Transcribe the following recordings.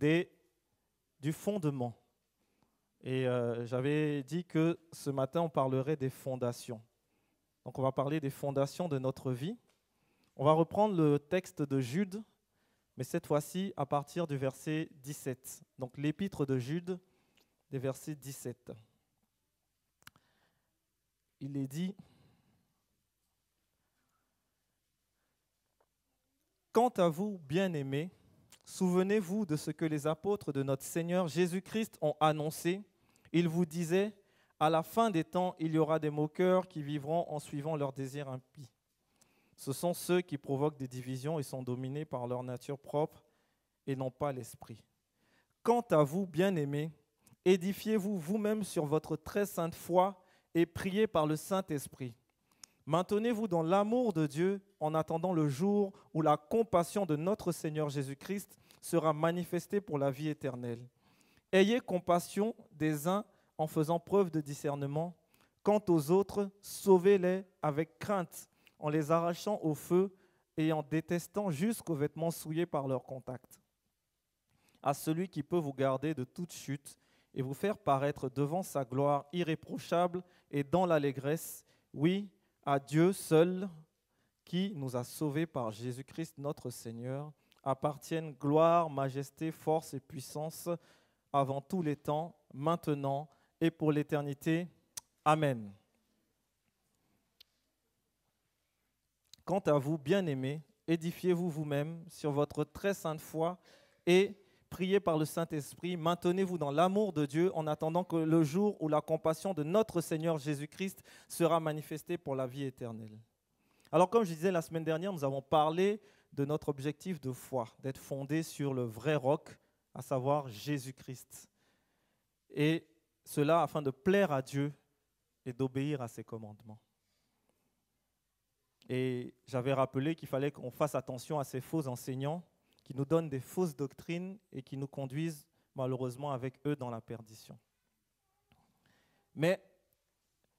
des, du fondement. Et euh, j'avais dit que ce matin, on parlerait des fondations. Donc on va parler des fondations de notre vie. On va reprendre le texte de Jude, mais cette fois-ci à partir du verset 17. Donc l'épître de Jude, des versets 17. Il est dit, Quant à vous, bien-aimés, Souvenez-vous de ce que les apôtres de notre Seigneur Jésus-Christ ont annoncé. Ils vous disaient, à la fin des temps, il y aura des moqueurs qui vivront en suivant leurs désirs impies. Ce sont ceux qui provoquent des divisions et sont dominés par leur nature propre et non pas l'esprit. Quant à vous, bien-aimés, édifiez-vous vous-même sur votre très sainte foi et priez par le Saint-Esprit. Maintenez-vous dans l'amour de Dieu en attendant le jour où la compassion de notre Seigneur Jésus-Christ sera manifestée pour la vie éternelle. Ayez compassion des uns en faisant preuve de discernement. Quant aux autres, sauvez-les avec crainte, en les arrachant au feu et en détestant jusqu'aux vêtements souillés par leur contact. À celui qui peut vous garder de toute chute et vous faire paraître devant sa gloire irréprochable et dans l'allégresse, oui, à Dieu seul qui nous a sauvés par Jésus-Christ notre Seigneur, appartiennent gloire, majesté, force et puissance avant tous les temps, maintenant et pour l'éternité. Amen. Quant à vous, bien-aimés, édifiez-vous vous-même sur votre très sainte foi et priez par le Saint-Esprit, maintenez-vous dans l'amour de Dieu en attendant que le jour où la compassion de notre Seigneur Jésus-Christ sera manifestée pour la vie éternelle. Alors comme je disais la semaine dernière, nous avons parlé de notre objectif de foi, d'être fondé sur le vrai roc, à savoir Jésus-Christ. Et cela afin de plaire à Dieu et d'obéir à ses commandements. Et j'avais rappelé qu'il fallait qu'on fasse attention à ces faux enseignants qui nous donnent des fausses doctrines et qui nous conduisent malheureusement avec eux dans la perdition. Mais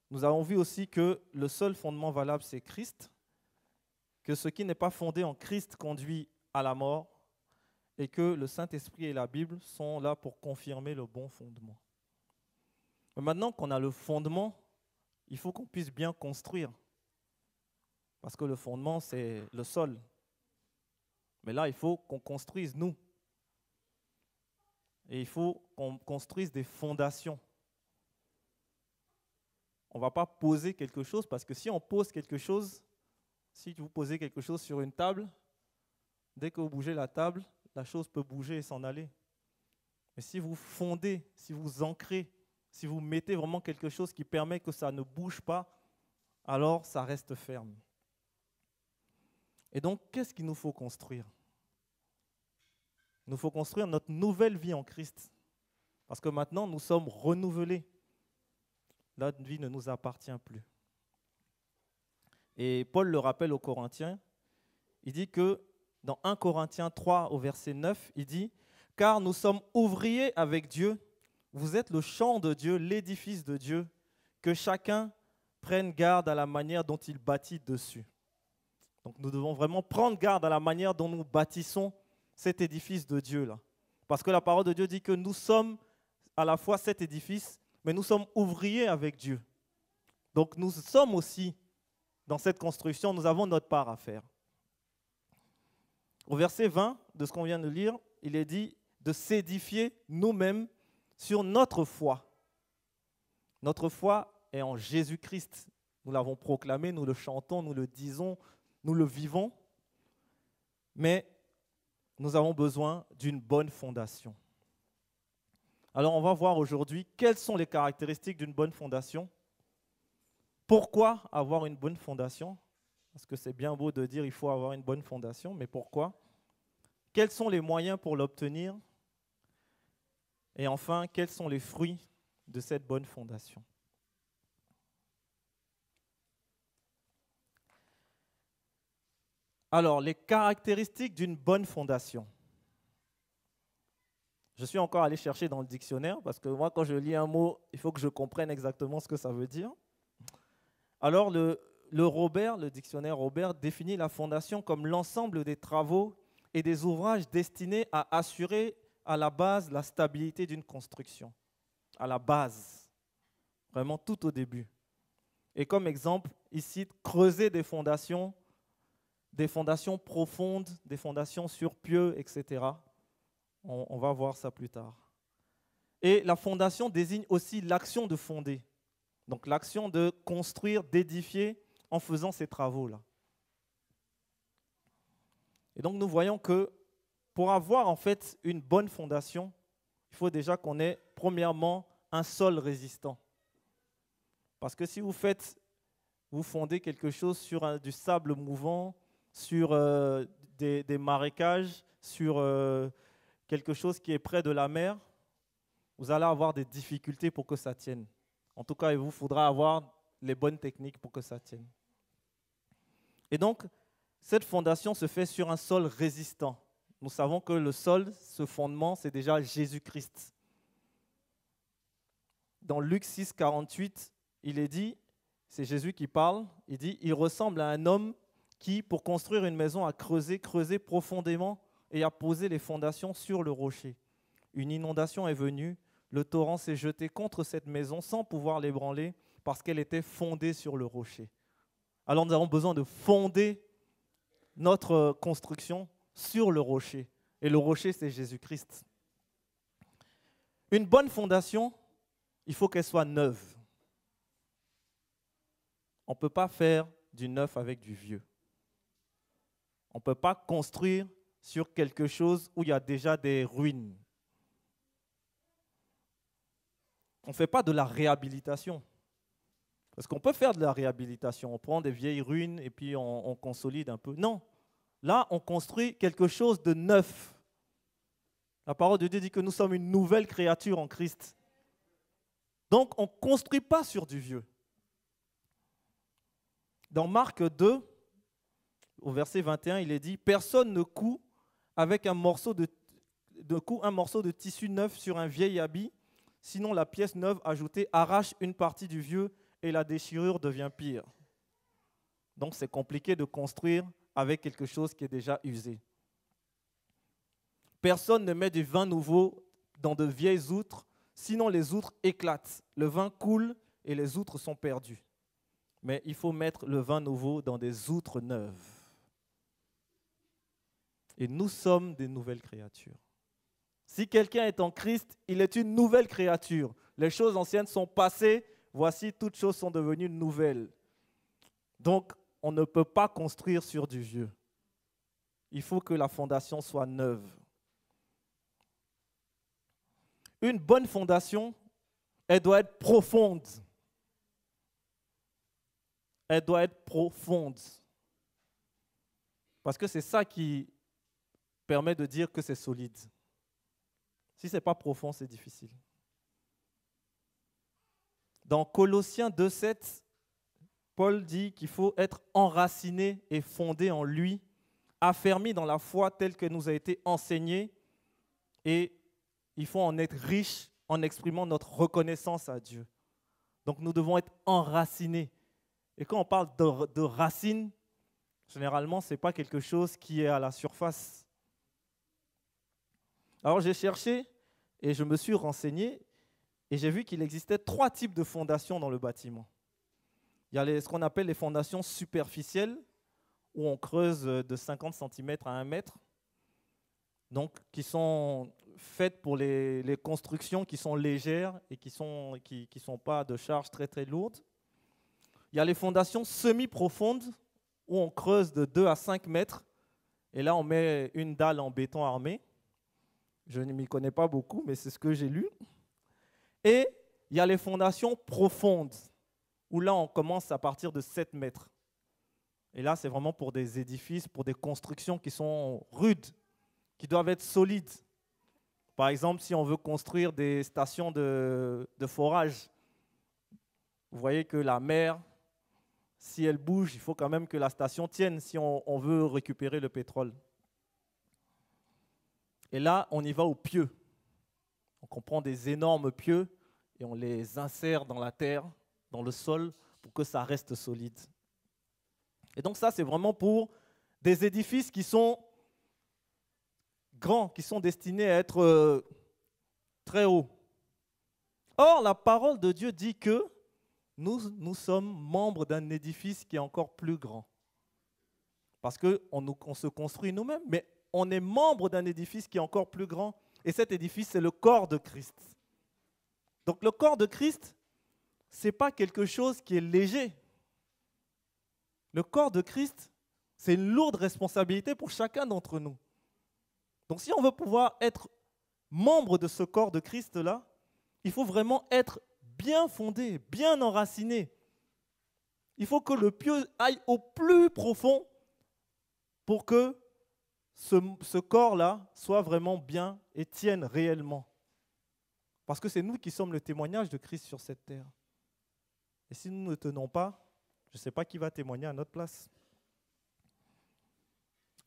nous avons vu aussi que le seul fondement valable, c'est Christ, que ce qui n'est pas fondé en Christ conduit à la mort et que le Saint-Esprit et la Bible sont là pour confirmer le bon fondement. maintenant qu'on a le fondement, il faut qu'on puisse bien construire. Parce que le fondement, c'est le sol. Mais là, il faut qu'on construise nous. Et il faut qu'on construise des fondations. On ne va pas poser quelque chose, parce que si on pose quelque chose, si vous posez quelque chose sur une table, dès que vous bougez la table, la chose peut bouger et s'en aller. Mais si vous fondez, si vous ancrez, si vous mettez vraiment quelque chose qui permet que ça ne bouge pas, alors ça reste ferme. Et donc, qu'est-ce qu'il nous faut construire Il nous faut construire notre nouvelle vie en Christ. Parce que maintenant, nous sommes renouvelés. La vie ne nous appartient plus. Et Paul le rappelle aux Corinthiens. Il dit que dans 1 Corinthiens 3 au verset 9, il dit, Car nous sommes ouvriers avec Dieu, vous êtes le champ de Dieu, l'édifice de Dieu, que chacun prenne garde à la manière dont il bâtit dessus. Donc nous devons vraiment prendre garde à la manière dont nous bâtissons cet édifice de Dieu-là. Parce que la parole de Dieu dit que nous sommes à la fois cet édifice, mais nous sommes ouvriers avec Dieu. Donc nous sommes aussi dans cette construction, nous avons notre part à faire. Au verset 20 de ce qu'on vient de lire, il est dit de s'édifier nous-mêmes sur notre foi. Notre foi est en Jésus-Christ. Nous l'avons proclamé, nous le chantons, nous le disons, nous le vivons. Mais nous avons besoin d'une bonne fondation. Alors on va voir aujourd'hui quelles sont les caractéristiques d'une bonne fondation pourquoi avoir une bonne fondation Parce que c'est bien beau de dire il faut avoir une bonne fondation, mais pourquoi Quels sont les moyens pour l'obtenir Et enfin, quels sont les fruits de cette bonne fondation Alors, les caractéristiques d'une bonne fondation. Je suis encore allé chercher dans le dictionnaire parce que moi, quand je lis un mot, il faut que je comprenne exactement ce que ça veut dire. Alors le, Robert, le dictionnaire Robert, définit la fondation comme l'ensemble des travaux et des ouvrages destinés à assurer à la base la stabilité d'une construction. À la base, vraiment tout au début. Et comme exemple, il cite creuser des fondations, des fondations profondes, des fondations sur pieux, etc. on va voir ça plus tard. Et la fondation désigne aussi l'action de fonder. Donc l'action de construire, d'édifier en faisant ces travaux-là. Et donc nous voyons que pour avoir en fait une bonne fondation, il faut déjà qu'on ait premièrement un sol résistant. Parce que si vous faites, vous fondez quelque chose sur du sable mouvant, sur euh, des, marécages, sur euh, quelque chose qui est près de la mer, vous allez avoir des difficultés pour que ça tienne. En tout cas, il vous faudra avoir les bonnes techniques pour que ça tienne. Et donc, cette fondation se fait sur un sol résistant. Nous savons que le sol, ce fondement, c'est déjà Jésus-Christ. Dans Luc 6, 48, il est dit, c'est Jésus qui parle, il dit, il ressemble à un homme qui, pour construire une maison, a creusé, creusé profondément et a posé les fondations sur le rocher. Une inondation est venue, le torrent s'est jeté contre cette maison sans pouvoir l'ébranler parce qu'elle était fondée sur le rocher. Alors nous avons besoin de fonder notre construction sur le rocher. Et le rocher, c'est Jésus-Christ. Une bonne fondation, il faut qu'elle soit neuve. On ne peut pas faire du neuf avec du vieux. On ne peut pas construire sur quelque chose où il y a déjà des ruines. on ne fait pas de la réhabilitation. Parce qu'on peut faire de la réhabilitation, on prend des vieilles ruines et puis on, consolide un peu. Non, là, on construit quelque chose de neuf. La parole de Dieu dit que nous sommes une nouvelle créature en Christ. Donc, on ne construit pas sur du vieux. Dans Marc 2, au verset 21, il est dit, Personne ne coud avec un morceau de, un morceau de tissu neuf sur un vieil habit Sinon, la pièce neuve ajoutée arrache une partie du vieux et la déchirure devient pire. Donc c'est compliqué de construire avec quelque chose qui est déjà usé. Personne ne met du vin nouveau dans de vieilles outres, sinon les outres éclatent, le vin coule et les outres sont perdues. Mais il faut mettre le vin nouveau dans des outres neuves. Et nous sommes des nouvelles créatures. Si quelqu'un est en Christ, il est une nouvelle créature. Les choses anciennes sont passées, voici toutes choses sont devenues nouvelles. Donc, on ne peut pas construire sur du vieux. Il faut que la fondation soit neuve. Une bonne fondation, elle doit être profonde. Elle doit être profonde. Parce que c'est ça qui permet de dire que c'est solide. Si ce n'est pas profond, c'est difficile. Dans Colossiens 2.7, Paul dit qu'il faut être enraciné et fondé en lui, affermi dans la foi telle que nous a été enseignée, et il faut en être riche en exprimant notre reconnaissance à Dieu. Donc nous devons être enracinés. Et quand on parle de, racine, généralement, ce n'est pas quelque chose qui est à la surface. Alors j'ai cherché et je me suis renseigné et j'ai vu qu'il existait trois types de fondations dans le bâtiment. Il y a les, ce qu'on appelle les fondations superficielles, où on creuse de 50 cm à 1 mètre, donc qui sont faites pour les, constructions qui sont légères et qui ne sont, qui, sont pas de charge très très lourde. Il y a les fondations semi-profondes, où on creuse de 2 à 5 mètres, et là on met une dalle en béton armé. Je ne m'y connais pas beaucoup, mais c'est ce que j'ai lu. Et il y a les fondations profondes, où là, on commence à partir de 7 mètres. Et là, c'est vraiment pour des édifices, pour des constructions qui sont rudes, qui doivent être solides. Par exemple, si on veut construire des stations de, forage, vous voyez que la mer, si elle bouge, il faut quand même que la station tienne si on veut récupérer le pétrole. Et là, on y va au pieux. on prend des énormes pieux et on les insère dans la terre, dans le sol, pour que ça reste solide. Et donc ça, c'est vraiment pour des édifices qui sont grands, qui sont destinés à être euh, très hauts. Or, la parole de Dieu dit que nous, nous sommes membres d'un édifice qui est encore plus grand. Parce qu'on on se construit nous-mêmes, mais on est membre d'un édifice qui est encore plus grand. Et cet édifice, c'est le corps de Christ. Donc le corps de Christ, ce n'est pas quelque chose qui est léger. Le corps de Christ, c'est une lourde responsabilité pour chacun d'entre nous. Donc si on veut pouvoir être membre de ce corps de Christ-là, il faut vraiment être bien fondé, bien enraciné. Il faut que le pieux aille au plus profond pour que ce, corps-là soit vraiment bien et tienne réellement. Parce que c'est nous qui sommes le témoignage de Christ sur cette terre. Et si nous ne tenons pas, je ne sais pas qui va témoigner à notre place.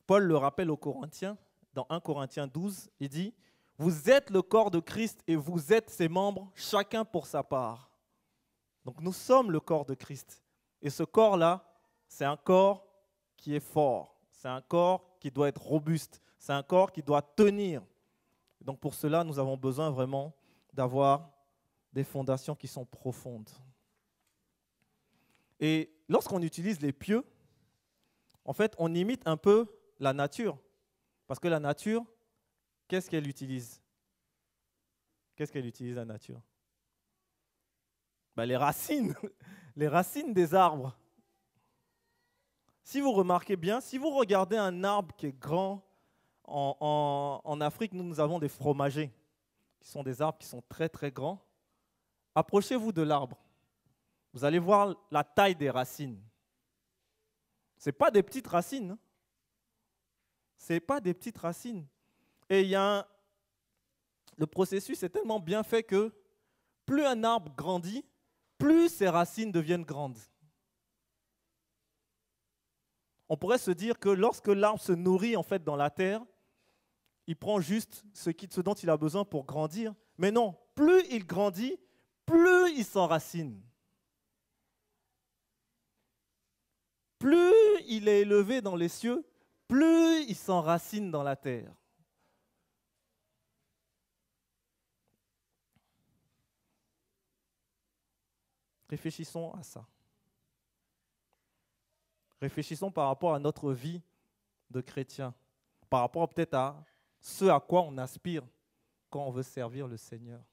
Paul le rappelle aux Corinthiens, dans 1 Corinthiens 12, il dit, Vous êtes le corps de Christ et vous êtes ses membres, chacun pour sa part. Donc nous sommes le corps de Christ. Et ce corps-là, c'est un corps qui est fort, c'est un corps qui doit être robuste, c'est un corps qui doit tenir. Donc pour cela, nous avons besoin vraiment d'avoir des fondations qui sont profondes. Et lorsqu'on utilise les pieux, en fait, on imite un peu la nature. Parce que la nature, qu'est-ce qu'elle utilise Qu'est-ce qu'elle utilise la nature ben, Les racines, les racines des arbres. Si vous remarquez bien, si vous regardez un arbre qui est grand, en, Afrique, nous, nous avons des fromagers, qui sont des arbres qui sont très très grands. Approchez-vous de l'arbre. Vous allez voir la taille des racines. Ce pas des petites racines. Hein. Ce n'est pas des petites racines. Et il y a le processus est tellement bien fait que plus un arbre grandit, plus ses racines deviennent grandes on pourrait se dire que lorsque l'arbre se nourrit en fait dans la terre, il prend juste ce, ce dont il a besoin pour grandir. Mais non, plus il grandit, plus il s'enracine. Plus il est élevé dans les cieux, plus il s'enracine dans la terre. Réfléchissons à ça. Réfléchissons par rapport à notre vie de chrétien, par rapport peut-être à ce à quoi on aspire quand on veut servir le Seigneur.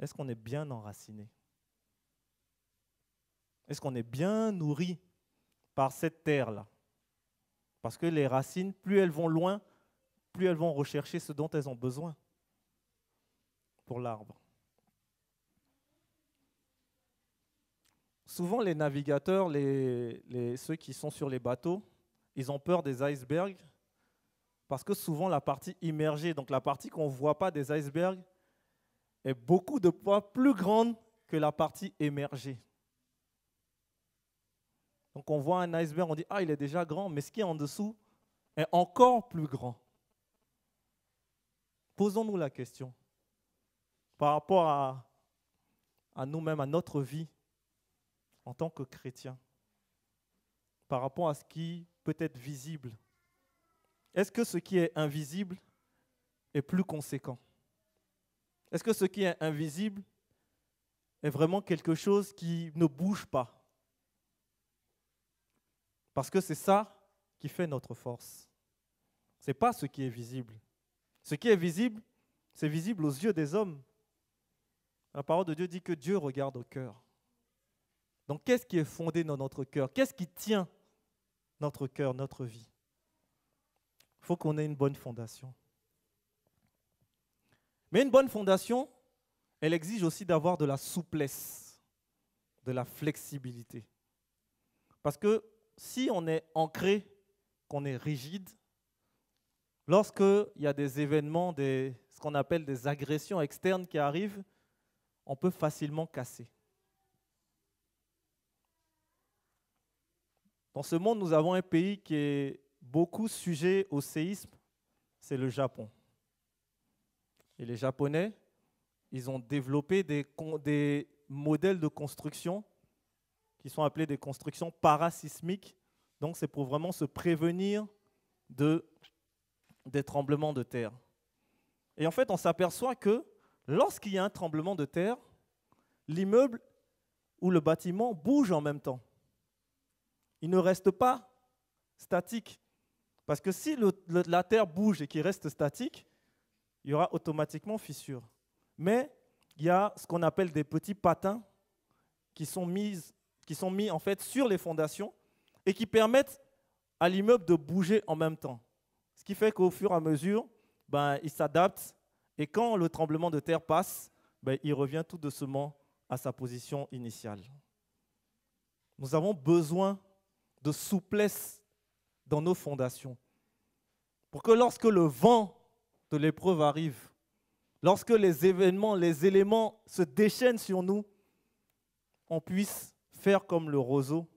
Est-ce qu'on est bien enraciné Est-ce qu'on est bien nourri par cette terre-là Parce que les racines, plus elles vont loin, plus elles vont rechercher ce dont elles ont besoin pour l'arbre. souvent les navigateurs, ceux qui sont sur les bateaux, ils ont peur des icebergs parce que souvent la partie immergée, donc la partie qu'on ne voit pas des icebergs, est beaucoup de fois plus grande que la partie émergée. Donc on voit un iceberg, on dit ah il est déjà grand, mais ce qui est en dessous est encore plus grand. Posons-nous la question par rapport à nous-mêmes, à notre vie en tant que chrétien par rapport à ce qui peut être visible Est-ce que ce qui est invisible est plus conséquent Est-ce que ce qui est invisible est vraiment quelque chose qui ne bouge pas Parce que c'est ça qui fait notre force. Ce n'est pas ce qui est visible. Ce qui est visible, c'est visible aux yeux des hommes. La parole de Dieu dit que Dieu regarde au cœur. Donc qu'est-ce qui est fondé dans notre cœur Qu'est-ce qui tient notre cœur, notre vie Il faut qu'on ait une bonne fondation. Mais une bonne fondation, elle exige aussi d'avoir de la souplesse, de la flexibilité. Parce que si on est ancré, qu'on est rigide, lorsqu'il y a des événements, ce qu'on appelle des agressions externes qui arrivent, on peut facilement casser. Dans ce monde, nous avons un pays qui est beaucoup sujet au séisme, c'est le Japon. Et les Japonais, ils ont développé des, modèles de construction qui sont appelés des constructions parasismiques. Donc c'est pour vraiment se prévenir des tremblements de terre. Et en fait, on s'aperçoit que lorsqu'il y a un tremblement de terre, l'immeuble ou le bâtiment bouge en même temps il ne reste pas statique. Parce que si la Terre bouge et qu'il reste statique, il y aura automatiquement fissure. Mais il y a ce qu'on appelle des petits patins qui sont, mis, qui sont mis en fait sur les fondations et qui permettent à l'immeuble de bouger en même temps. Ce qui fait qu'au fur et à mesure, ben, il s'adapte et quand le tremblement de terre passe, ben, il revient tout doucement à sa position initiale. Nous avons besoin de souplesse dans nos fondations. Pour que lorsque le vent de l'épreuve arrive, lorsque les événements, les éléments se déchaînent sur nous, on puisse faire comme le roseau.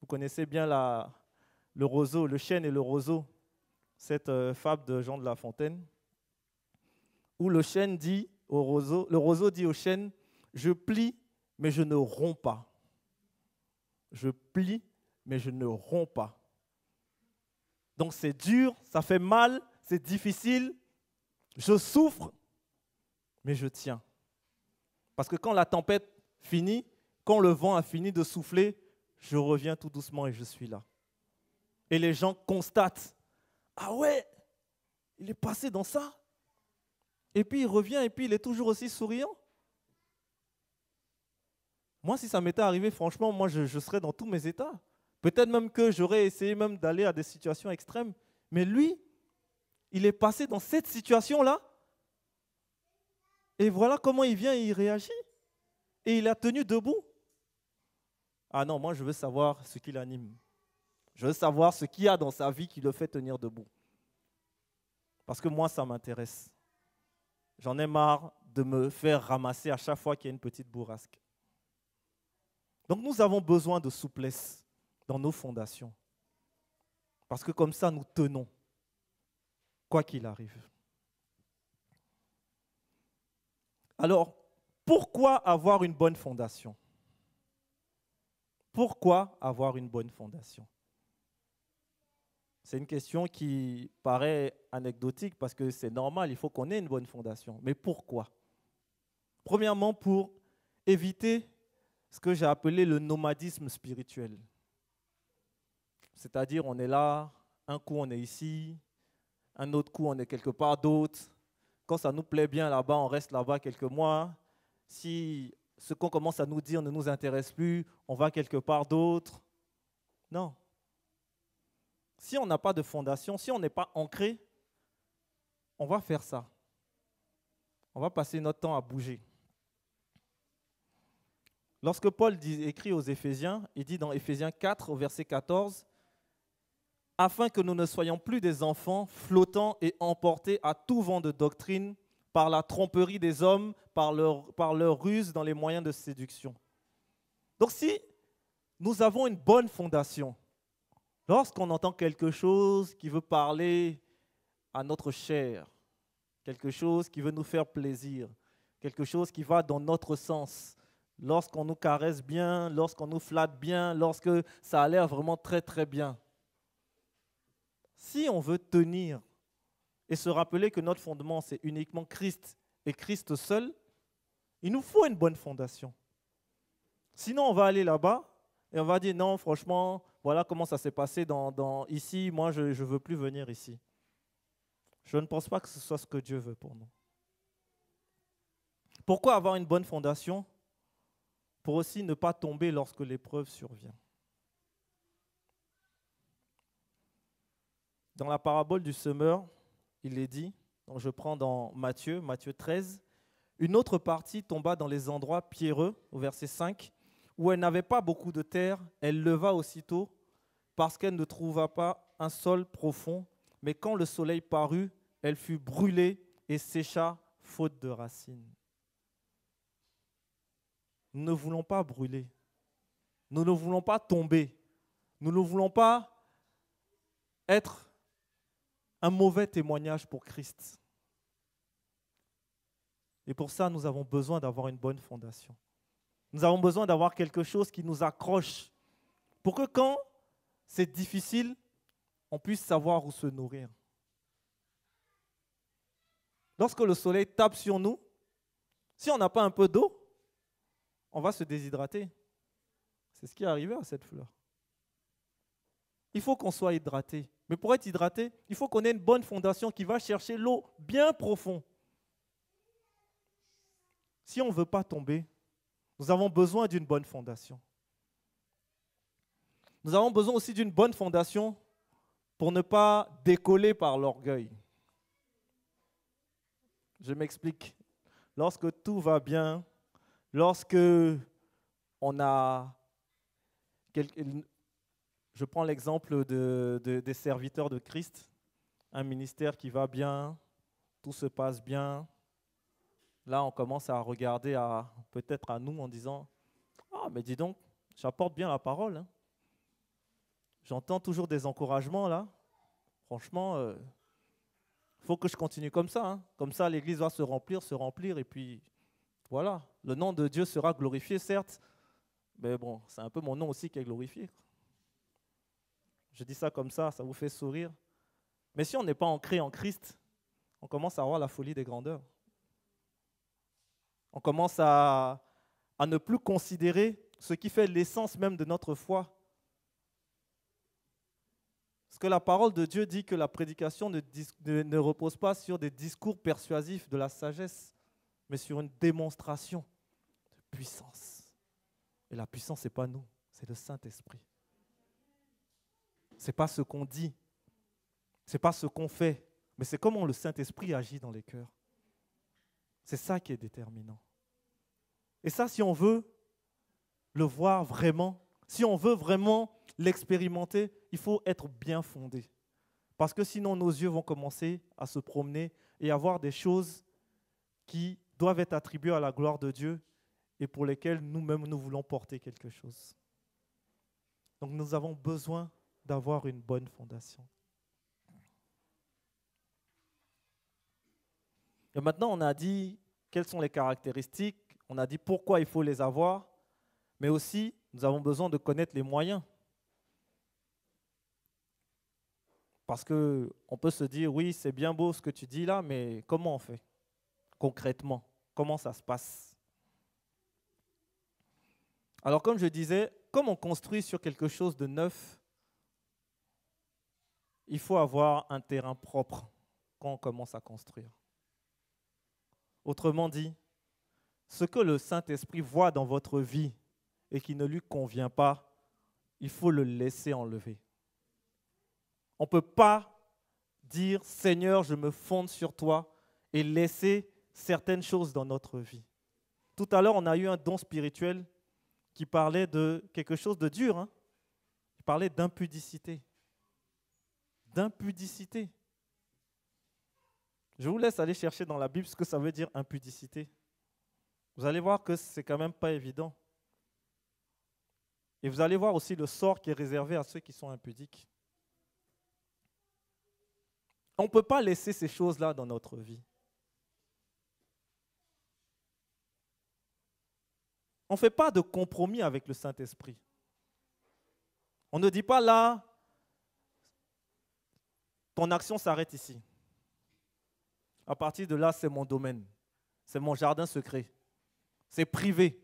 Vous connaissez bien la, le roseau, le chêne et le roseau, cette euh, fable de Jean de La Fontaine, où le chêne dit au roseau, le roseau dit au chêne, je plie, mais je ne romps pas. Je plie, mais je ne romps pas. Donc c'est dur, ça fait mal, c'est difficile, je souffre, mais je tiens. Parce que quand la tempête finit, quand le vent a fini de souffler, je reviens tout doucement et je suis là. Et les gens constatent, ah ouais, il est passé dans ça. Et puis il revient et puis il est toujours aussi souriant. Moi, si ça m'était arrivé, franchement, moi, je, je serais dans tous mes états. Peut-être même que j'aurais essayé même d'aller à des situations extrêmes. Mais lui, il est passé dans cette situation-là. Et voilà comment il vient et il réagit. Et il a tenu debout. Ah non, moi je veux savoir ce qui l'anime. Je veux savoir ce qu'il y a dans sa vie qui le fait tenir debout. Parce que moi, ça m'intéresse. J'en ai marre de me faire ramasser à chaque fois qu'il y a une petite bourrasque. Donc nous avons besoin de souplesse dans nos fondations. Parce que comme ça, nous tenons, quoi qu'il arrive. Alors, pourquoi avoir une bonne fondation Pourquoi avoir une bonne fondation C'est une question qui paraît anecdotique parce que c'est normal, il faut qu'on ait une bonne fondation. Mais pourquoi Premièrement, pour éviter ce que j'ai appelé le nomadisme spirituel. C'est-à-dire, on est là, un coup on est ici, un autre coup on est quelque part d'autre. Quand ça nous plaît bien là-bas, on reste là-bas quelques mois. Si ce qu'on commence à nous dire ne nous intéresse plus, on va quelque part d'autre. Non. Si on n'a pas de fondation, si on n'est pas ancré, on va faire ça. On va passer notre temps à bouger. Lorsque Paul écrit aux Éphésiens, il dit dans Éphésiens 4 verset 14, afin que nous ne soyons plus des enfants flottants et emportés à tout vent de doctrine par la tromperie des hommes, par leur, par ruse dans les moyens de séduction. Donc si nous avons une bonne fondation, lorsqu'on entend quelque chose qui veut parler à notre chair, quelque chose qui veut nous faire plaisir, quelque chose qui va dans notre sens, lorsqu'on nous caresse bien, lorsqu'on nous flatte bien, lorsque ça a l'air vraiment très très bien, si on veut tenir et se rappeler que notre fondement, c'est uniquement Christ et Christ seul, il nous faut une bonne fondation. Sinon, on va aller là-bas et on va dire non, franchement, voilà comment ça s'est passé dans, ici, moi je ne veux plus venir ici. Je ne pense pas que ce soit ce que Dieu veut pour nous. Pourquoi avoir une bonne fondation Pour aussi ne pas tomber lorsque l'épreuve survient. Dans la parabole du semeur, il est dit, je prends dans Matthieu, Matthieu 13, une autre partie tomba dans les endroits pierreux, au verset 5, où elle n'avait pas beaucoup de terre, elle leva aussitôt, parce qu'elle ne trouva pas un sol profond, mais quand le soleil parut, elle fut brûlée et sécha, faute de racines. Nous ne voulons pas brûler, nous ne voulons pas tomber, nous ne voulons pas être un mauvais témoignage pour Christ. Et pour ça, nous avons besoin d'avoir une bonne fondation. Nous avons besoin d'avoir quelque chose qui nous accroche pour que quand c'est difficile, on puisse savoir où se nourrir. Lorsque le soleil tape sur nous, si on n'a pas un peu d'eau, on va se déshydrater. C'est ce qui est arrivé à cette fleur. Il faut qu'on soit hydraté. Mais pour être hydraté, il faut qu'on ait une bonne fondation qui va chercher l'eau bien profond. Si on ne veut pas tomber, nous avons besoin d'une bonne fondation. Nous avons besoin aussi d'une bonne fondation pour ne pas décoller par l'orgueil. Je m'explique. Lorsque tout va bien, lorsque on a je prends l'exemple des serviteurs de Christ, un ministère qui va bien, tout se passe bien. Là, on commence à regarder à peut-être à nous en disant Ah, mais dis donc, j'apporte bien la parole. Hein. J'entends toujours des encouragements là. Franchement, il euh, faut que je continue comme ça. Hein. Comme ça, l'Église va se remplir, se remplir, et puis voilà. Le nom de Dieu sera glorifié, certes, mais bon, c'est un peu mon nom aussi qui est glorifié. Je dis ça comme ça, ça vous fait sourire. Mais si on n'est pas ancré en Christ, on commence à avoir la folie des grandeurs. On commence à, ne plus considérer ce qui fait l'essence même de notre foi. Parce que la parole de Dieu dit que la prédication ne, ne, ne repose pas sur des discours persuasifs de la sagesse, mais sur une démonstration de puissance. Et la puissance, ce n'est pas nous, c'est le Saint-Esprit. Ce n'est pas ce qu'on dit, ce n'est pas ce qu'on fait, mais c'est comment le Saint-Esprit agit dans les cœurs. C'est ça qui est déterminant. Et ça, si on veut le voir vraiment, si on veut vraiment l'expérimenter, il faut être bien fondé. Parce que sinon, nos yeux vont commencer à se promener et à voir des choses qui doivent être attribuées à la gloire de Dieu et pour lesquelles nous-mêmes, nous voulons porter quelque chose. Donc nous avons besoin d'avoir une bonne fondation. Et maintenant, on a dit quelles sont les caractéristiques, on a dit pourquoi il faut les avoir, mais aussi nous avons besoin de connaître les moyens. Parce que on peut se dire oui, c'est bien beau ce que tu dis là, mais comment on fait concrètement Comment ça se passe Alors comme je disais, comme on construit sur quelque chose de neuf, il faut avoir un terrain propre quand on commence à construire. Autrement dit, ce que le Saint-Esprit voit dans votre vie et qui ne lui convient pas, il faut le laisser enlever. On ne peut pas dire Seigneur, je me fonde sur toi et laisser certaines choses dans notre vie. Tout à l'heure, on a eu un don spirituel qui parlait de quelque chose de dur. Hein. il parlait d'impudicité d'impudicité. Je vous laisse aller chercher dans la Bible ce que ça veut dire impudicité. Vous allez voir que c'est quand même pas évident. Et vous allez voir aussi le sort qui est réservé à ceux qui sont impudiques. On ne peut pas laisser ces choses-là dans notre vie. On ne fait pas de compromis avec le Saint-Esprit. On ne dit pas là, ton action s'arrête ici. À partir de là, c'est mon domaine. C'est mon jardin secret. C'est privé.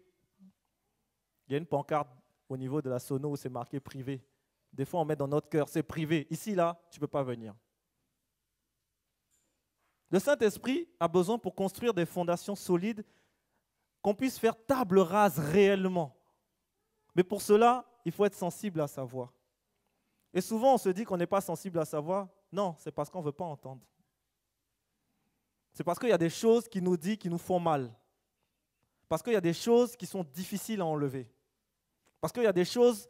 Il y a une pancarte au niveau de la sono où c'est marqué privé. Des fois, on met dans notre cœur, c'est privé. Ici, là, tu ne peux pas venir. Le Saint-Esprit a besoin pour construire des fondations solides qu'on puisse faire table rase réellement. Mais pour cela, il faut être sensible à sa voix. Et souvent, on se dit qu'on n'est pas sensible à sa voix non, c'est parce qu'on ne veut pas entendre. C'est parce qu'il y a des choses qui nous disent, qui nous font mal. Parce qu'il y a des choses qui sont difficiles à enlever. Parce qu'il y a des choses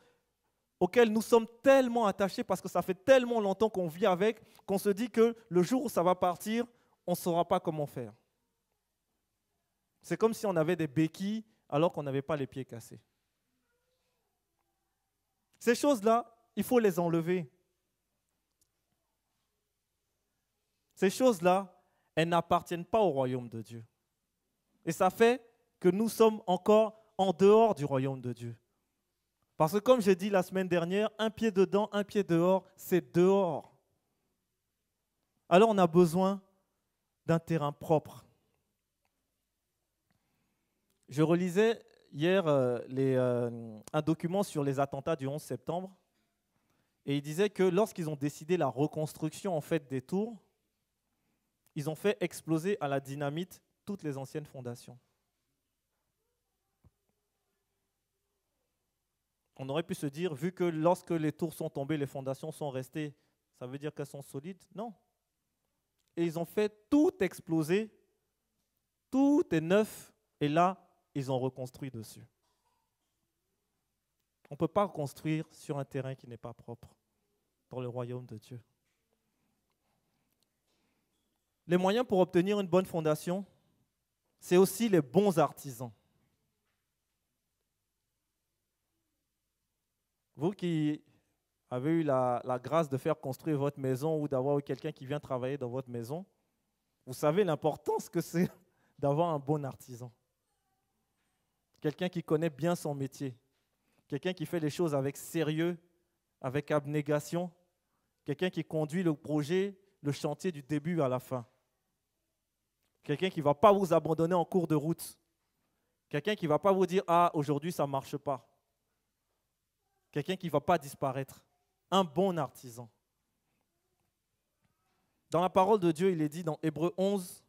auxquelles nous sommes tellement attachés, parce que ça fait tellement longtemps qu'on vit avec, qu'on se dit que le jour où ça va partir, on ne saura pas comment faire. C'est comme si on avait des béquilles alors qu'on n'avait pas les pieds cassés. Ces choses-là, il faut les enlever. Ces choses-là, elles n'appartiennent pas au royaume de Dieu. Et ça fait que nous sommes encore en dehors du royaume de Dieu. Parce que comme j'ai dit la semaine dernière, un pied dedans, un pied dehors, c'est dehors. Alors on a besoin d'un terrain propre. Je relisais hier euh, euh, un document sur les attentats du 11 septembre et il disait que lorsqu'ils ont décidé la reconstruction en fait des tours, ils ont fait exploser à la dynamite toutes les anciennes fondations. On aurait pu se dire, vu que lorsque les tours sont tombées, les fondations sont restées, ça veut dire qu'elles sont solides Non. Et ils ont fait tout exploser, tout est neuf, et là, ils ont reconstruit dessus. On ne peut pas reconstruire sur un terrain qui n'est pas propre dans le royaume de Dieu. Les moyens pour obtenir une bonne fondation, c'est aussi les bons artisans. Vous qui avez eu la, grâce de faire construire votre maison ou d'avoir quelqu'un qui vient travailler dans votre maison, vous savez l'importance que c'est d'avoir un bon artisan. Quelqu'un qui connaît bien son métier, quelqu'un qui fait les choses avec sérieux, avec abnégation, quelqu'un qui conduit le projet, le chantier du début à la fin. Quelqu'un qui ne va pas vous abandonner en cours de route. Quelqu'un qui ne va pas vous dire Ah, aujourd'hui, ça ne marche pas. Quelqu'un qui ne va pas disparaître. Un bon artisan. Dans la parole de Dieu, il est dit dans Hébreu 11,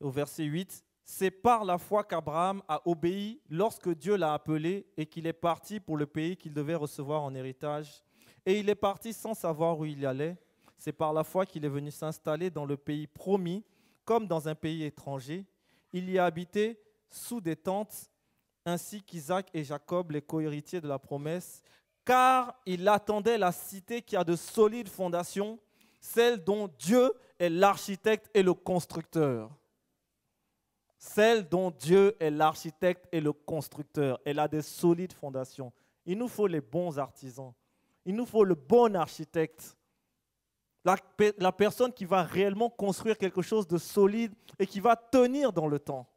au verset 8 C'est par la foi qu'Abraham a obéi lorsque Dieu l'a appelé et qu'il est parti pour le pays qu'il devait recevoir en héritage. Et il est parti sans savoir où il allait. C'est par la foi qu'il est venu s'installer dans le pays promis, comme dans un pays étranger. Il y a habité sous des tentes, ainsi qu'Isaac et Jacob, les cohéritiers de la promesse, car il attendait la cité qui a de solides fondations, celle dont Dieu est l'architecte et le constructeur. Celle dont Dieu est l'architecte et le constructeur. Elle a des solides fondations. Il nous faut les bons artisans. Il nous faut le bon architecte la, personne qui va réellement construire quelque chose de solide et qui va tenir dans le temps.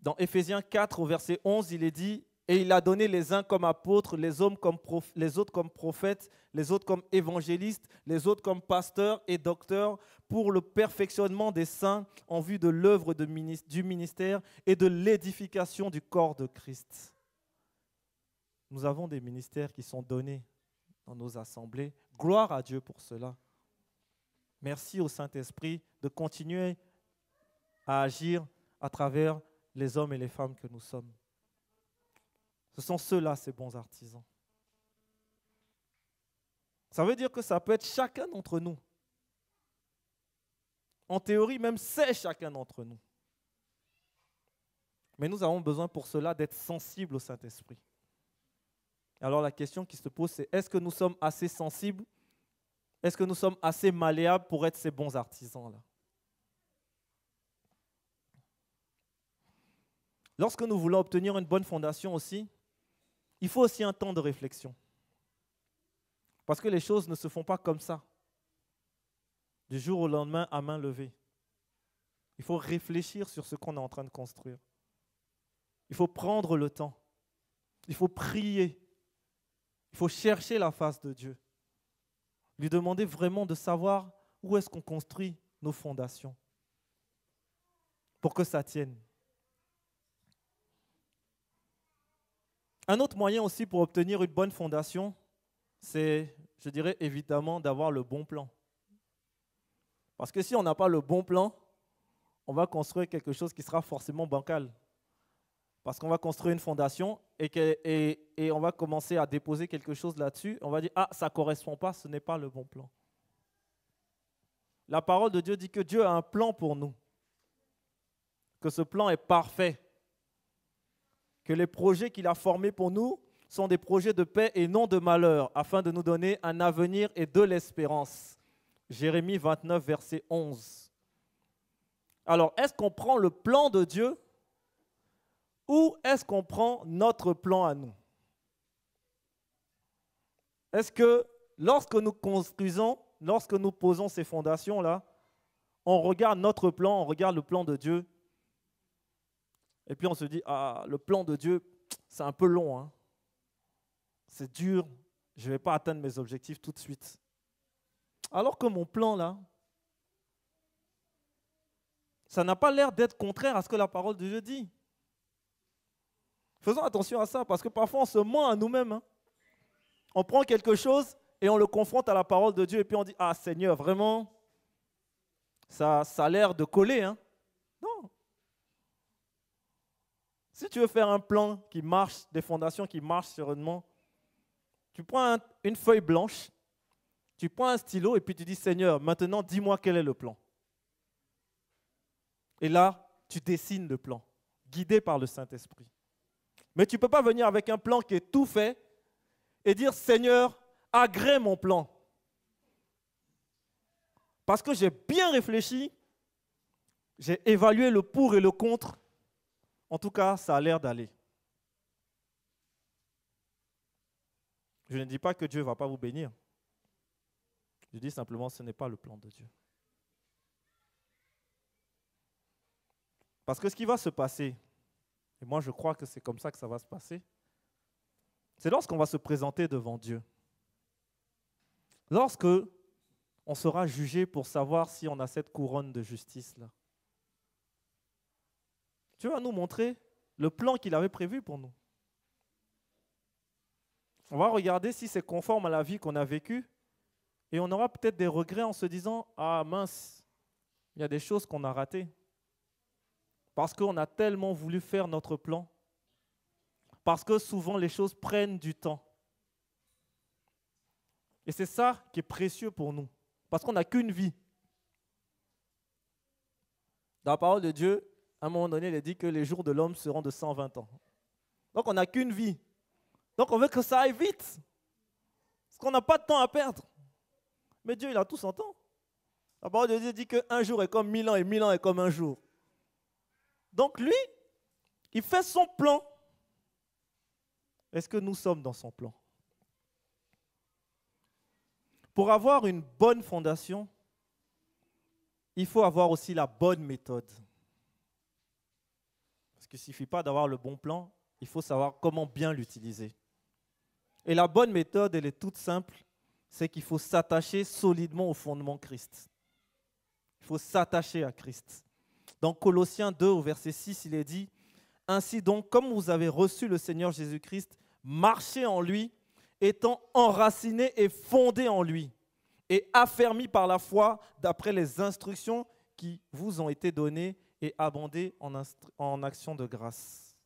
Dans Ephésiens 4 au verset 11, il est dit, et il a donné les uns comme apôtres, les, hommes comme les autres comme prophètes, les autres comme évangélistes, les autres comme pasteurs et docteurs pour le perfectionnement des saints en vue de l'œuvre du ministère et de l'édification du corps de Christ. Nous avons des ministères qui sont donnés dans nos assemblées. Gloire à Dieu pour cela. Merci au Saint-Esprit de continuer à agir à travers les hommes et les femmes que nous sommes. Ce sont ceux-là, ces bons artisans. Ça veut dire que ça peut être chacun d'entre nous. En théorie, même c'est chacun d'entre nous. Mais nous avons besoin pour cela d'être sensibles au Saint-Esprit. Alors la question qui se pose, c'est est-ce que nous sommes assez sensibles Est-ce que nous sommes assez malléables pour être ces bons artisans-là Lorsque nous voulons obtenir une bonne fondation aussi, il faut aussi un temps de réflexion. Parce que les choses ne se font pas comme ça, du jour au lendemain à main levée. Il faut réfléchir sur ce qu'on est en train de construire. Il faut prendre le temps. Il faut prier. Il faut chercher la face de Dieu. Lui demander vraiment de savoir où est-ce qu'on construit nos fondations pour que ça tienne. Un autre moyen aussi pour obtenir une bonne fondation, c'est, je dirais évidemment, d'avoir le bon plan. Parce que si on n'a pas le bon plan, on va construire quelque chose qui sera forcément bancal. Parce qu'on va construire une fondation et, on va commencer à déposer quelque chose là-dessus. On va dire, ah, ça ne correspond pas, ce n'est pas le bon plan. La parole de Dieu dit que Dieu a un plan pour nous, que ce plan est parfait, que les projets qu'il a formés pour nous sont des projets de paix et non de malheur, afin de nous donner un avenir et de l'espérance. Jérémie 29, verset 11. Alors, est-ce qu'on prend le plan de Dieu où est-ce qu'on prend notre plan à nous Est-ce que lorsque nous construisons, lorsque nous posons ces fondations-là, on regarde notre plan, on regarde le plan de Dieu, et puis on se dit, ah, le plan de Dieu, c'est un peu long, hein. c'est dur, je ne vais pas atteindre mes objectifs tout de suite. Alors que mon plan, là, ça n'a pas l'air d'être contraire à ce que la parole de Dieu dit. Faisons attention à ça, parce que parfois on se ment à nous-mêmes. Hein. On prend quelque chose et on le confronte à la parole de Dieu, et puis on dit, ah Seigneur, vraiment, ça, ça a l'air de coller. Hein. Non. Si tu veux faire un plan qui marche, des fondations qui marchent sereinement, tu prends une feuille blanche, tu prends un stylo et puis tu dis, Seigneur, maintenant dis-moi quel est le plan. Et là, tu dessines le plan, guidé par le Saint-Esprit. Mais tu ne peux pas venir avec un plan qui est tout fait et dire Seigneur, agrée mon plan. Parce que j'ai bien réfléchi, j'ai évalué le pour et le contre. En tout cas, ça a l'air d'aller. Je ne dis pas que Dieu ne va pas vous bénir. Je dis simplement, ce n'est pas le plan de Dieu. Parce que ce qui va se passer, et moi, je crois que c'est comme ça que ça va se passer. C'est lorsqu'on va se présenter devant Dieu. Lorsque on sera jugé pour savoir si on a cette couronne de justice là. Dieu va nous montrer le plan qu'il avait prévu pour nous. On va regarder si c'est conforme à la vie qu'on a vécue et on aura peut-être des regrets en se disant ah mince, il y a des choses qu'on a ratées. Parce qu'on a tellement voulu faire notre plan. Parce que souvent les choses prennent du temps. Et c'est ça qui est précieux pour nous. Parce qu'on n'a qu'une vie. Dans la parole de Dieu, à un moment donné, il est dit que les jours de l'homme seront de 120 ans. Donc on n'a qu'une vie. Donc on veut que ça aille vite. Parce qu'on n'a pas de temps à perdre. Mais Dieu, il a tout son temps. La parole de Dieu dit qu'un jour est comme mille ans et mille ans est comme un jour. Donc lui, il fait son plan. Est-ce que nous sommes dans son plan Pour avoir une bonne fondation, il faut avoir aussi la bonne méthode. Parce qu'il ne suffit pas d'avoir le bon plan, il faut savoir comment bien l'utiliser. Et la bonne méthode, elle est toute simple, c'est qu'il faut s'attacher solidement au fondement Christ. Il faut s'attacher à Christ. Dans Colossiens 2 au verset 6, il est dit, Ainsi donc, comme vous avez reçu le Seigneur Jésus-Christ, marchez en lui, étant enracinés et fondés en lui, et affermis par la foi d'après les instructions qui vous ont été données et abondés en, en action de grâce.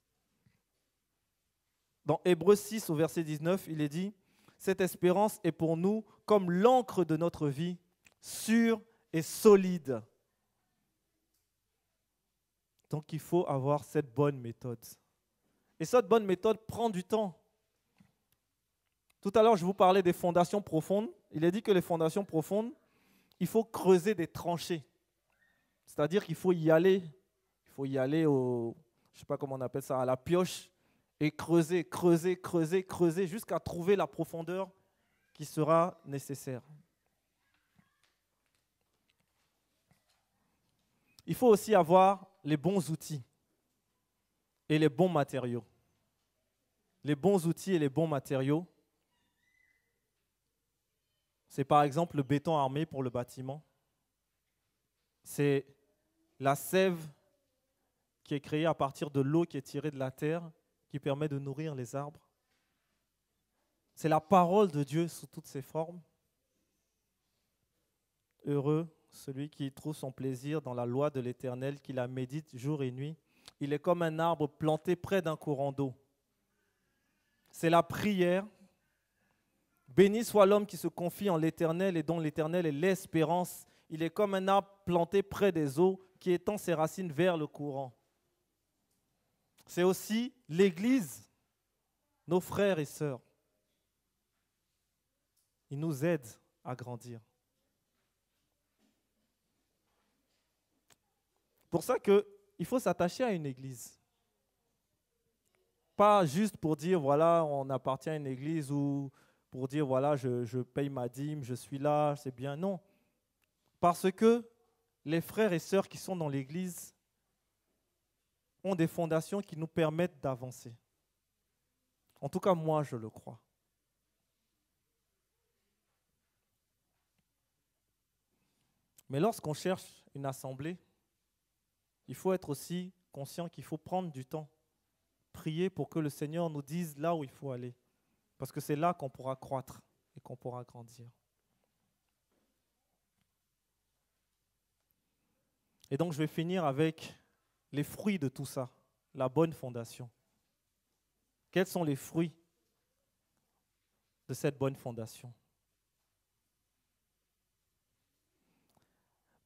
Dans Hébreux 6 au verset 19, il est dit, Cette espérance est pour nous comme l'encre de notre vie, sûre et solide donc il faut avoir cette bonne méthode. Et cette bonne méthode prend du temps. Tout à l'heure, je vous parlais des fondations profondes. Il est dit que les fondations profondes, il faut creuser des tranchées. C'est-à-dire qu'il faut y aller. Il faut y aller au, je sais pas comment on appelle ça, à la pioche et creuser, creuser, creuser, creuser jusqu'à trouver la profondeur qui sera nécessaire. Il faut aussi avoir les bons outils et les bons matériaux. Les bons outils et les bons matériaux, c'est par exemple le béton armé pour le bâtiment. C'est la sève qui est créée à partir de l'eau qui est tirée de la terre, qui permet de nourrir les arbres. C'est la parole de Dieu sous toutes ses formes. Heureux celui qui trouve son plaisir dans la loi de l'Éternel, qui la médite jour et nuit. Il est comme un arbre planté près d'un courant d'eau. C'est la prière. Béni soit l'homme qui se confie en l'Éternel et dont l'Éternel est l'espérance. Il est comme un arbre planté près des eaux qui étend ses racines vers le courant. C'est aussi l'Église, nos frères et sœurs. Ils nous aident à grandir. pour ça qu'il faut s'attacher à une église. Pas juste pour dire, voilà, on appartient à une église ou pour dire, voilà, je, je paye ma dîme, je suis là, c'est bien. Non. Parce que les frères et sœurs qui sont dans l'église ont des fondations qui nous permettent d'avancer. En tout cas, moi, je le crois. Mais lorsqu'on cherche une assemblée, il faut être aussi conscient qu'il faut prendre du temps, prier pour que le Seigneur nous dise là où il faut aller, parce que c'est là qu'on pourra croître et qu'on pourra grandir. Et donc je vais finir avec les fruits de tout ça, la bonne fondation. Quels sont les fruits de cette bonne fondation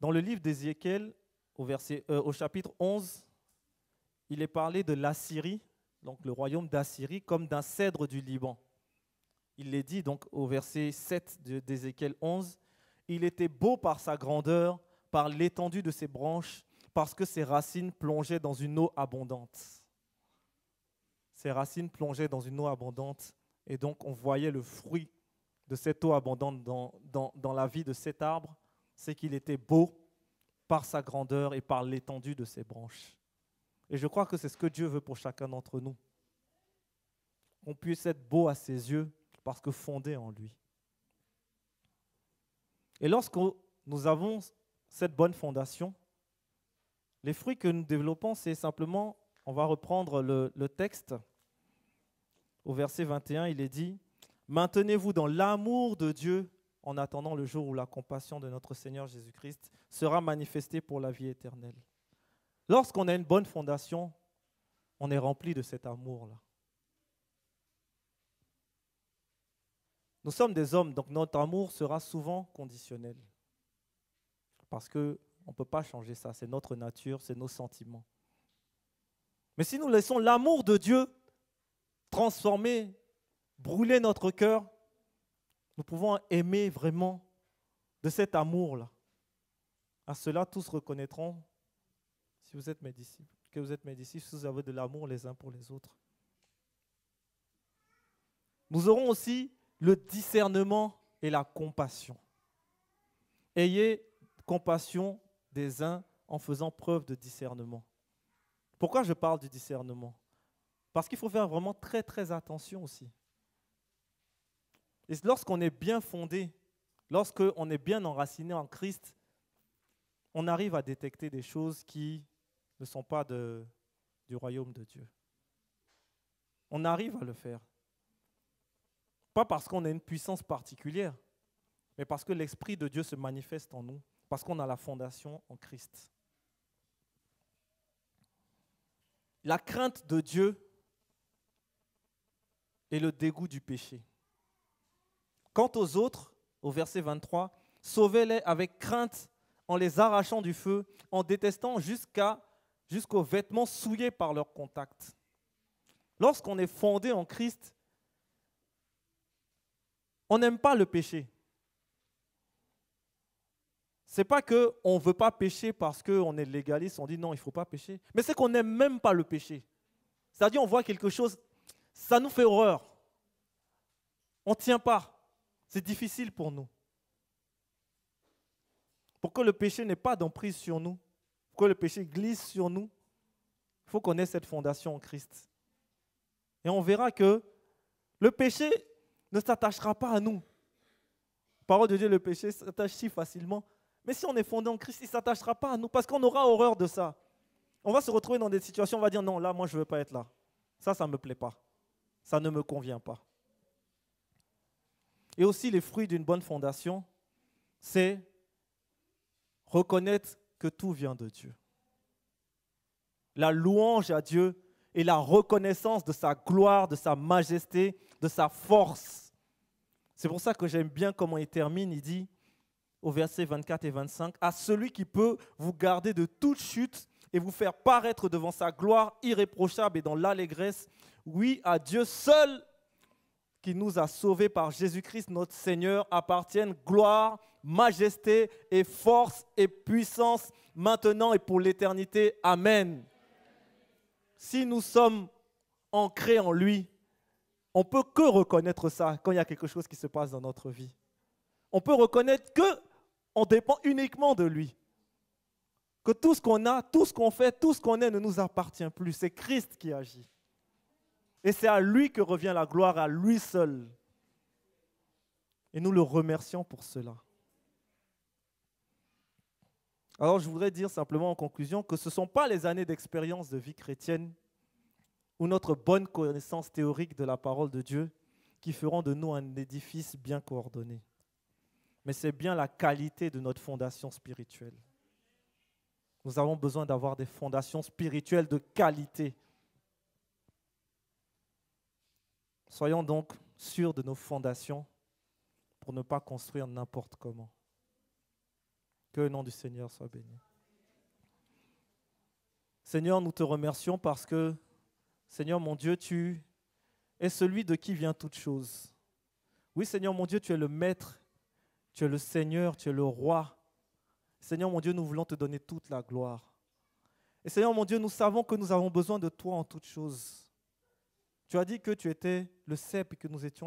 Dans le livre d'Ézéchiel, euh, au, chapitre 11, il est parlé de l'Assyrie, donc le royaume d'Assyrie, comme d'un cèdre du Liban. Il l'est dit donc au verset 7 d'Ézéchiel 11, Il était beau par sa grandeur, par l'étendue de ses branches, parce que ses racines plongeaient dans une eau abondante. Ses racines plongeaient dans une eau abondante, et donc on voyait le fruit de cette eau abondante dans la vie de cet arbre, c'est qu'il était beau par sa grandeur et par l'étendue de ses branches. Et je crois que c'est ce que Dieu veut pour chacun d'entre nous. Qu'on puisse être beau à ses yeux parce que fondé en lui. Et lorsque nous avons cette bonne fondation, les fruits que nous développons, c'est simplement, on va reprendre le, le texte, au verset 21, il est dit, Maintenez-vous dans l'amour de Dieu en attendant le jour où la compassion de notre Seigneur Jésus-Christ sera manifesté pour la vie éternelle. Lorsqu'on a une bonne fondation, on est rempli de cet amour-là. Nous sommes des hommes, donc notre amour sera souvent conditionnel. Parce qu'on ne peut pas changer ça, c'est notre nature, c'est nos sentiments. Mais si nous laissons l'amour de Dieu transformer, brûler notre cœur, nous pouvons aimer vraiment de cet amour-là. À cela, tous reconnaîtront, si vous êtes mes disciples, que vous êtes mes disciples, si vous avez de l'amour les uns pour les autres. Nous aurons aussi le discernement et la compassion. Ayez compassion des uns en faisant preuve de discernement. Pourquoi je parle du discernement Parce qu'il faut faire vraiment très très attention aussi. Et lorsqu'on est bien fondé, lorsqu'on est bien enraciné en Christ, on arrive à détecter des choses qui ne sont pas du royaume de Dieu. On arrive à le faire. Pas parce qu'on a une puissance particulière, mais parce que l'Esprit de Dieu se manifeste en nous, parce qu'on a la fondation en Christ. La crainte de Dieu et le dégoût du péché. Quant aux autres, au verset 23, sauvez-les avec crainte en les arrachant du feu, en détestant jusqu'à, jusqu'aux vêtements souillés par leur contact. Lorsqu'on est fondé en Christ, on n'aime pas le péché. C'est pas que on veut pas pécher parce qu'on est légaliste, on dit non, il ne faut pas pécher. Mais c'est qu'on n'aime même pas le péché. C'est-à-dire on voit quelque chose, ça nous fait horreur. On tient pas. C'est difficile pour nous pour que le péché n'ait pas d'emprise sur nous, pour que le péché glisse sur nous, il faut qu'on ait cette fondation en Christ. Et on verra que le péché ne s'attachera pas à nous. Parole de Dieu, le péché s'attache si facilement. Mais si on est fondé en Christ, il ne s'attachera pas à nous parce qu'on aura horreur de ça. On va se retrouver dans des situations, on va dire non, là, moi, je ne veux pas être là. Ça, ça ne me plaît pas. Ça ne me convient pas. Et aussi, les fruits d'une bonne fondation, c'est reconnaître que tout vient de Dieu. La louange à Dieu et la reconnaissance de sa gloire, de sa majesté, de sa force. C'est pour ça que j'aime bien comment il termine. Il dit au verset 24 et 25, à celui qui peut vous garder de toute chute et vous faire paraître devant sa gloire irréprochable et dans l'allégresse. Oui, à Dieu seul qui nous a sauvés par Jésus-Christ notre Seigneur appartiennent gloire, majesté et force et puissance maintenant et pour l'éternité. Amen. Si nous sommes ancrés en lui, on peut que reconnaître ça quand il y a quelque chose qui se passe dans notre vie. On peut reconnaître que on dépend uniquement de lui. Que tout ce qu'on a, tout ce qu'on fait, tout ce qu'on est ne nous appartient plus. C'est Christ qui agit. Et c'est à lui que revient la gloire, à lui seul. Et nous le remercions pour cela. Alors je voudrais dire simplement en conclusion que ce ne sont pas les années d'expérience de vie chrétienne ou notre bonne connaissance théorique de la parole de Dieu qui feront de nous un édifice bien coordonné. Mais c'est bien la qualité de notre fondation spirituelle. Nous avons besoin d'avoir des fondations spirituelles de qualité Soyons donc sûrs de nos fondations pour ne pas construire n'importe comment. Que le nom du Seigneur soit béni. Seigneur, nous te remercions parce que, Seigneur mon Dieu, tu es celui de qui vient toute chose. Oui, Seigneur mon Dieu, tu es le Maître, tu es le Seigneur, tu es le Roi. Seigneur mon Dieu, nous voulons te donner toute la gloire. Et Seigneur mon Dieu, nous savons que nous avons besoin de toi en toutes choses. Tu as dit que tu étais le cep et que nous étions les